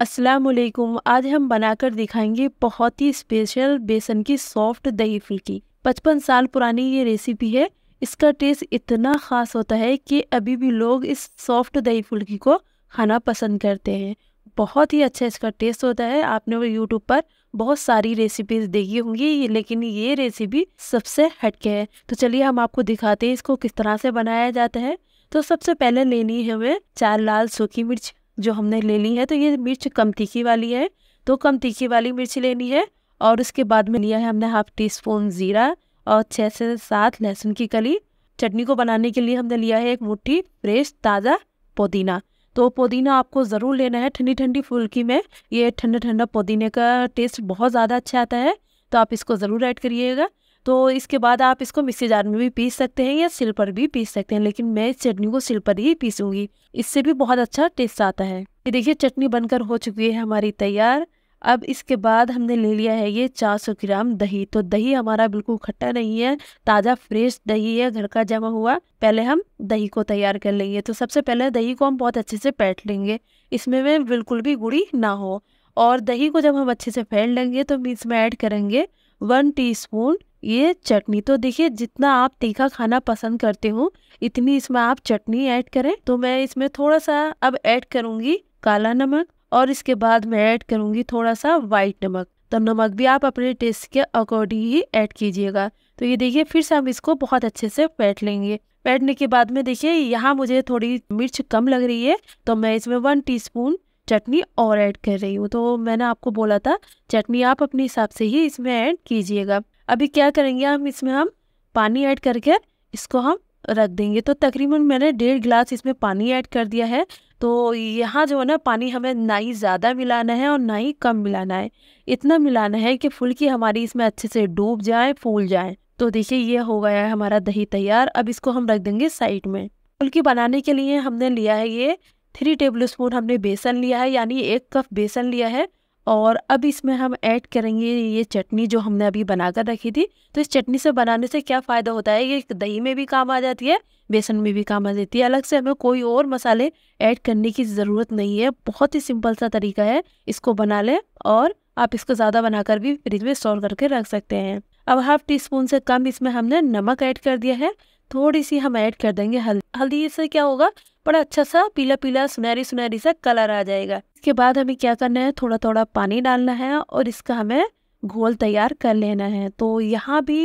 असलकुम आज हम बनाकर दिखाएंगे बहुत ही स्पेशल बेसन की सॉफ्ट दही फुल्की पचपन साल पुरानी ये रेसिपी है इसका टेस्ट इतना ख़ास होता है कि अभी भी लोग इस सॉफ्ट दही फुल्की को खाना पसंद करते हैं बहुत ही अच्छा इसका टेस्ट होता है आपने वो यूट्यूब पर बहुत सारी रेसिपीज देखी होंगी लेकिन ये रेसिपी सबसे हटके है तो चलिए हम आपको दिखाते हैं इसको किस तरह से बनाया जाता है तो सबसे पहले लेनी है हमें चार लाल सूखी मिर्च जो हमने ले ली है तो ये मिर्च कम तीखी वाली है तो कम तीखी वाली मिर्च लेनी है और उसके बाद में लिया है हमने हाफ टी स्पून ज़ीरा और छः से सात लहसुन की कली चटनी को बनाने के लिए हमने लिया है एक मुट्ठी फ्रेश ताज़ा पुदीना तो पुदीना आपको ज़रूर लेना है ठंडी ठंडी फुल्की में ये ठंडा ठंडा पुदीने का टेस्ट बहुत ज़्यादा अच्छा आता है तो आप इसको ज़रूर ऐड करिएगा तो इसके बाद आप इसको मिक्सी जार में भी पीस सकते हैं या सिल पर भी पीस सकते हैं लेकिन मैं इस चटनी को सिल पर ही पीसूंगी इससे भी बहुत अच्छा टेस्ट आता है ये देखिए चटनी बनकर हो चुकी है हमारी तैयार अब इसके बाद हमने ले लिया है ये 400 ग्राम दही तो दही हमारा बिल्कुल खट्टा नहीं है ताज़ा फ्रेश दही है घर का जमा हुआ पहले हम दही को तैयार कर लेंगे तो सबसे पहले दही को हम बहुत अच्छे से पैट लेंगे इसमें में बिल्कुल भी गुड़ी ना हो और दही को जब हम अच्छे से फैल लेंगे तो इसमें ऐड करेंगे वन स्पून ये चटनी तो देखिए जितना आप तीखा खाना पसंद करते हो इतनी इसमें आप चटनी ऐड करें तो मैं इसमें थोड़ा सा अब ऐड करूंगी काला नमक और इसके बाद मैं ऐड करूंगी थोड़ा सा वाइट नमक तो नमक भी आप अपने टेस्ट के अकॉर्डिंग ही ऐड कीजिएगा तो ये देखिए फिर से हम इसको बहुत अच्छे से पैट लेंगे पैटने के बाद में देखिए यहाँ मुझे थोड़ी मिर्च कम लग रही है तो मैं इसमें वन टीस्पून चटनी और ऐड कर रही हूँ तो मैंने आपको बोला था चटनी आप अपने हिसाब से ही इसमें ऐड कीजिएगा अभी क्या करेंगे हम इसमें हम पानी ऐड करके इसको हम रख देंगे तो तकरीबन मैंने डेढ़ गिलास इसमें पानी ऐड कर दिया है तो यहाँ जो है ना पानी हमें ना ही ज़्यादा मिलाना है और ना ही कम मिलाना है इतना मिलाना है कि फुल्की हमारी इसमें अच्छे से डूब जाए फूल जाए तो देखिए ये हो गया है हमारा दही तैयार अब इसको हम रख देंगे साइड में फुल्की बनाने के लिए हमने लिया है ये थ्री टेबल स्पून हमने बेसन लिया है यानी एक कप बेसन लिया है और अब इसमें हम ऐड करेंगे ये चटनी जो हमने अभी बना कर रखी थी तो इस चटनी से बनाने से क्या फ़ायदा होता है ये दही में भी काम आ जाती है बेसन में भी काम आ जाती है अलग से हमें कोई और मसाले ऐड करने की ज़रूरत नहीं है बहुत ही सिंपल सा तरीका है इसको बना लें और आप इसको ज़्यादा बनाकर भी फ्रिज में स्टोर करके रख सकते हैं अब हाफ टी स्पून से कम इसमें हमने नमक ऐड कर दिया है थोड़ी सी हम ऐड कर देंगे हल्दी हल्दी से क्या होगा बड़ा अच्छा सा पीला पीला सुनहरी सुनहरी सा कलर आ जाएगा इसके बाद हमें क्या करना है थोड़ा थोड़ा पानी डालना है और इसका हमें घोल तैयार कर लेना है तो यहाँ भी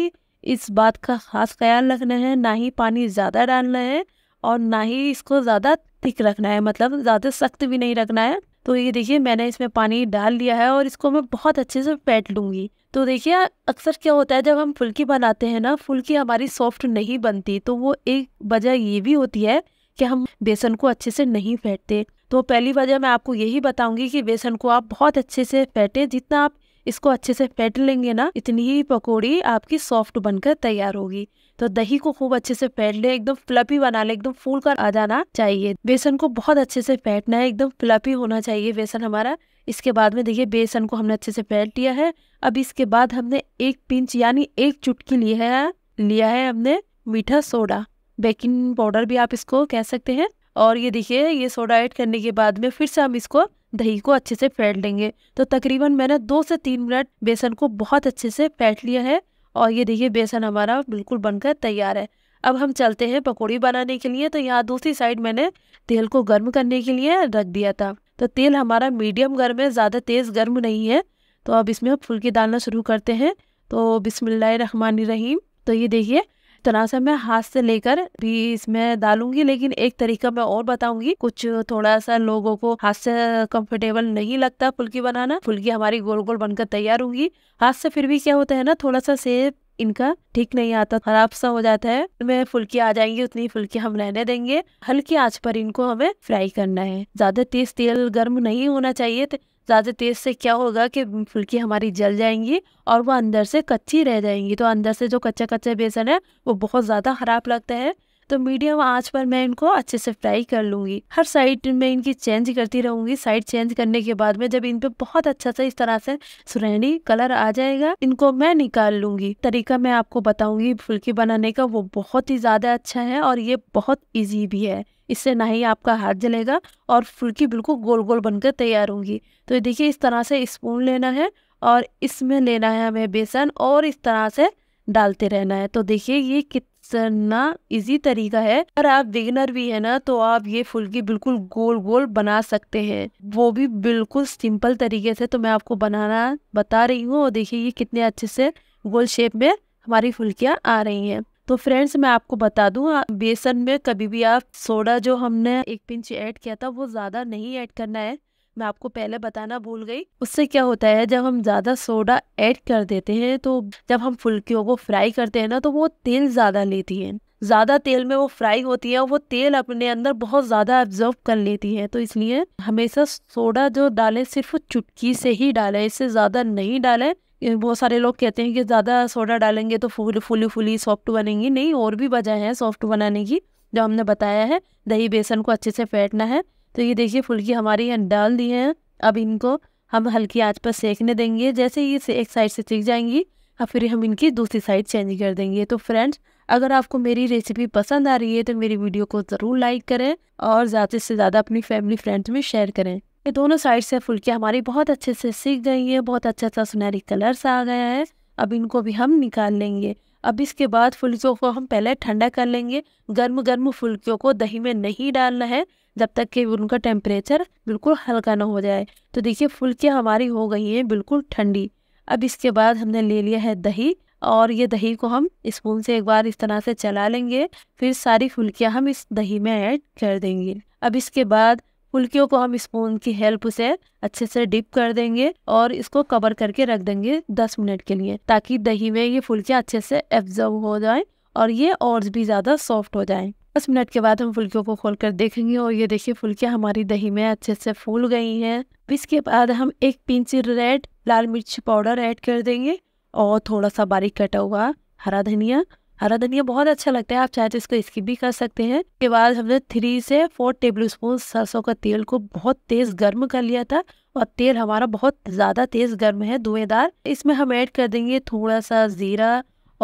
इस बात का खास ख्याल रखना है ना ही पानी ज़्यादा डालना है और ना ही इसको ज़्यादा थिक रखना है मतलब ज़्यादा सख्त भी नहीं रखना है तो ये देखिए मैंने इसमें पानी डाल लिया है और इसको मैं बहुत अच्छे से पैट लूँगी तो देखिए अक्सर क्या होता है जब हम फुल्की बनाते हैं ना फुल्की हमारी सॉफ्ट नहीं बनती तो वो एक वजह ये भी होती है कि हम बेसन को अच्छे से नहीं फेंटते तो पहली वजह मैं आपको यही बताऊंगी कि बेसन को आप बहुत अच्छे से फेंटें जितना आप इसको अच्छे से फेंट लेंगे ना इतनी ही पकौड़ी आपकी सॉफ्ट बनकर तैयार होगी तो दही को खूब अच्छे से फेंट ले एकदम फ्लपी बना ले एकदम फूल कर आ जाना चाहिए बेसन को बहुत अच्छे से फेंटना है एकदम फ्लपी होना चाहिए बेसन हमारा इसके बाद में देखिए बेसन को हमने अच्छे से फेंट लिया है अब इसके बाद हमने एक पिंच यानी एक चुटकी लिया है लिया है हमने मीठा सोडा बेकिंग पाउडर भी आप इसको कह सकते हैं और ये देखिए ये सोडा ऐड करने के बाद में फिर से हम इसको दही को अच्छे से फेंट लेंगे तो तकरीबन मैंने दो से तीन मिनट बेसन को बहुत अच्छे से फेंट लिया है और ये देखिए बेसन हमारा बिल्कुल बनकर तैयार है अब हम चलते हैं पकौड़ी बनाने के लिए तो यहाँ दूसरी साइड मैंने तेल को गर्म करने के लिए रख दिया था तो तेल हमारा मीडियम गर्म है ज़्यादा तेज़ गर्म नहीं है तो अब इसमें हम फुल्की डालना शुरू करते हैं तो बिसमिल्लर रहीम तो ये देखिए तरह से मैं हाथ से लेकर भी इसमें डालूंगी लेकिन एक तरीका मैं और बताऊंगी कुछ थोड़ा सा लोगों को हाथ से कंफर्टेबल नहीं लगता फुल्की बनाना फुल्की हमारी गोल गोल बनकर तैयार होंगी हाथ से फिर भी क्या होता है ना थोड़ा सा सेब इनका ठीक नहीं आता खराब सा हो जाता है मैं फुल्की आ जाएंगी उतनी फुल्की हम रहने देंगे हल्की आंच पर इनको हमें फ्राई करना है ज्यादा तेज तेल गर्म नहीं होना चाहिए तो ज़्यादा तेज़ से क्या होगा कि फुल्की हमारी जल जाएंगी और वो अंदर से कच्ची रह जाएंगी तो अंदर से जो कच्चा कच्चा बेसन है वो बहुत ज़्यादा ख़राब लगता है तो मीडियम आंच पर मैं इनको अच्छे से फ्राई कर लूंगी हर साइड में इनकी चेंज करती रहूंगी साइड चेंज करने के बाद में जब इन पे बहुत अच्छा सा इस तरह से सुरहणी कलर आ जाएगा इनको मैं निकाल लूंगी तरीका मैं आपको बताऊंगी फुल्की बनाने का वो बहुत ही ज्यादा अच्छा है और ये बहुत ईजी भी है इससे ना ही आपका हाथ जलेगा और फुल्की बिल्कुल गोल गोल बनकर तैयार होंगी तो देखिए इस तरह से स्पून लेना है और इसमें लेना है हमें बेसन और इस तरह से डालते रहना है तो देखिए ये कितना करना इजी तरीका है अगर आप बिगनर भी है ना तो आप ये फुल्की बिल्कुल गोल गोल बना सकते हैं वो भी बिल्कुल सिंपल तरीके से तो मैं आपको बनाना बता रही हूँ और देखिए ये कितने अच्छे से गोल शेप में हमारी फुल्कियाँ आ रही हैं तो फ्रेंड्स मैं आपको बता दूं बेसन में कभी भी आप सोडा जो हमने एक पिंच ऐड किया था वो ज़्यादा नहीं ऐड करना है मैं आपको पहले बताना भूल गई उससे क्या होता है जब हम ज़्यादा सोडा ऐड कर देते हैं तो जब हम फुल्कियों को फ्राई करते हैं ना तो वो तेल ज़्यादा लेती है ज़्यादा तेल में वो फ्राई होती है और वो तेल अपने अंदर बहुत ज़्यादा एब्जॉर्ब कर लेती है तो इसलिए हमेशा सोडा जो डालें सिर्फ चुटकी से ही डालें इससे ज़्यादा नहीं डालें बहुत सारे लोग कहते हैं कि ज़्यादा सोडा डालेंगे तो फूल फुली फूली सॉफ्ट बनेंगी नहीं और भी वजह है सॉफ्ट बनाने की जो हमने बताया है दही बेसन को अच्छे से फेंटना है तो ये देखिए फुल्की हमारी डाल दी है अब इनको हम हल्की आंच पर सेकने देंगे जैसे ये से एक साइड से सीख जाएंगी अब फिर हम इनकी दूसरी साइड चेंज कर देंगे तो फ्रेंड्स अगर आपको मेरी रेसिपी पसंद आ रही है तो मेरी वीडियो को ज़रूर लाइक करें और ज़्यादा से ज़्यादा अपनी फैमिली फ्रेंड्स में शेयर करें ये दोनों साइड से फुल्कियाँ हमारी बहुत अच्छे से सीख गई हैं बहुत अच्छा सा सुनहरी कलर सा आ गया है अब इनको भी हम निकाल लेंगे अब इसके बाद फुलकियों को हम पहले ठंडा कर लेंगे गर्म गर्म फुलकियों को दही में नहीं डालना है जब तक कि उनका टेम्परेचर बिल्कुल हल्का ना हो जाए तो देखिए फुलकियाँ हमारी हो गई हैं बिल्कुल ठंडी अब इसके बाद हमने ले लिया है दही और ये दही को हम स्पून से एक बार इस तरह से चला लेंगे फिर सारी फुलकियाँ हम इस दही में ऐड कर देंगे अब इसके बाद फुलकियों को हम स्पून की हेल्प से अच्छे से डिप कर देंगे और इसको कवर करके रख देंगे दस मिनट के लिए ताकि दही में ये फुलकियाँ अच्छे से एब्जर्व हो जाए और ये और भी ज़्यादा सॉफ्ट हो जाए दस मिनट के बाद हम फुलकियों को खोलकर देखेंगे और ये देखिए फुलकियाँ हमारी दही में अच्छे से फूल गई हैं इसके बाद हम एक पिंच रेड लाल मिर्च पाउडर ऐड कर देंगे और थोड़ा सा बारीक कटा हुआ हरा धनिया हरा धनिया बहुत अच्छा लगता है आप चाहे तो इसको स्किप भी कर सकते हैं उसके बाद हमने थ्री से फोर टेबल स्पून सरसों का तेल को बहुत तेज गर्म कर लिया था और तेल हमारा बहुत ज़्यादा तेज गर्म है धुएंदार इसमें हम ऐड कर देंगे थोड़ा सा ज़ीरा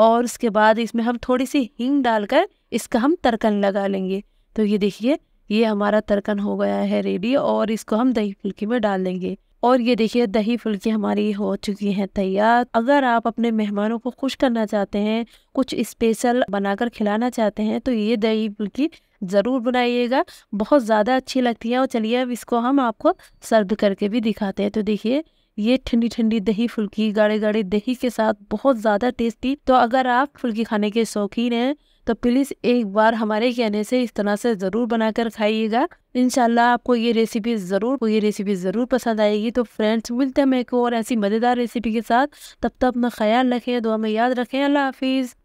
और उसके बाद इसमें हम थोड़ी सी हिंग डालकर इसका हम तड़कन लगा लेंगे तो ये देखिए ये हमारा तरकन हो गया है रेडी और इसको हम दही फुल्की में डाल देंगे और ये देखिए दही फुल्की हमारी हो चुकी है तैयार अगर आप अपने मेहमानों को खुश करना चाहते हैं कुछ स्पेशल बनाकर खिलाना चाहते हैं तो ये दही फुल्की ज़रूर बनाइएगा बहुत ज़्यादा अच्छी लगती है और चलिए अब इसको हम आपको सर्व करके भी दिखाते हैं तो देखिए ये ठंडी ठंडी दही फुल्की गाढ़े गाढ़े दही के साथ बहुत ज़्यादा टेस्टी तो अगर आप फुल्की खाने के शौकीन हैं तो प्लीज़ एक बार हमारे कहने से इस तरह से ज़रूर बनाकर खाइएगा इनशाला आपको ये रेसिपी ज़रूर ये रेसिपी ज़रूर पसंद आएगी तो फ्रेंड्स मिलते हैं मेरे को और ऐसी मज़ेदार रेसिपी के साथ तब तक अपना ख्याल रखें दुआ में याद रखें अल्लाह हाफिज़